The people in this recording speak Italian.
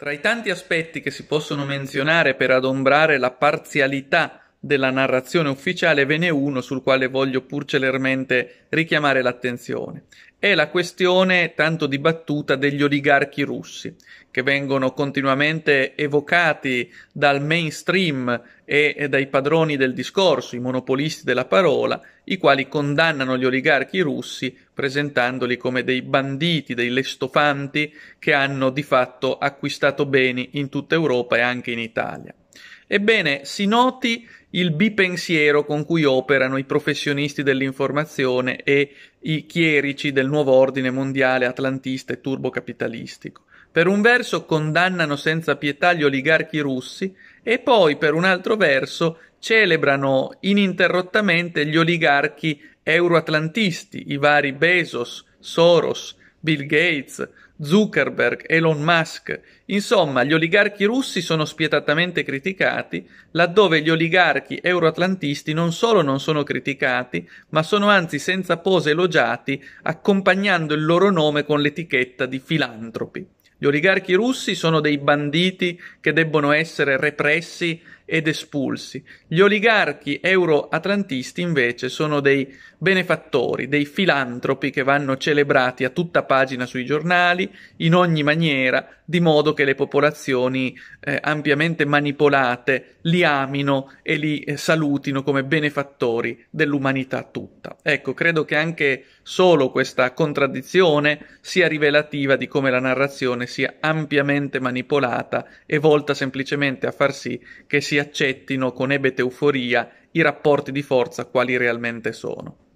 Tra i tanti aspetti che si possono menzionare per adombrare la parzialità della narrazione ufficiale ve n'è uno sul quale voglio pur celermente richiamare l'attenzione. È la questione tanto dibattuta degli oligarchi russi, che vengono continuamente evocati dal mainstream e, e dai padroni del discorso, i monopolisti della parola, i quali condannano gli oligarchi russi presentandoli come dei banditi, dei lestofanti che hanno di fatto acquistato beni in tutta Europa e anche in Italia. Ebbene, si noti il bipensiero con cui operano i professionisti dell'informazione e i chierici del nuovo ordine mondiale atlantista e turbocapitalistico. Per un verso condannano senza pietà gli oligarchi russi e poi per un altro verso celebrano ininterrottamente gli oligarchi euroatlantisti, i vari Bezos, Soros, Bill Gates, Zuckerberg, Elon Musk. Insomma, gli oligarchi russi sono spietatamente criticati, laddove gli oligarchi euroatlantisti non solo non sono criticati, ma sono anzi senza pose elogiati, accompagnando il loro nome con l'etichetta di filantropi. Gli oligarchi russi sono dei banditi che debbono essere repressi ed espulsi. Gli oligarchi euroatlantisti invece sono dei benefattori, dei filantropi che vanno celebrati a tutta pagina sui giornali, in ogni maniera, di modo che le popolazioni eh, ampiamente manipolate li amino e li eh, salutino come benefattori dell'umanità tutta. Ecco, credo che anche solo questa contraddizione sia rivelativa di come la narrazione sia ampiamente manipolata e volta semplicemente a far sì che sia accettino con ebete euforia i rapporti di forza quali realmente sono.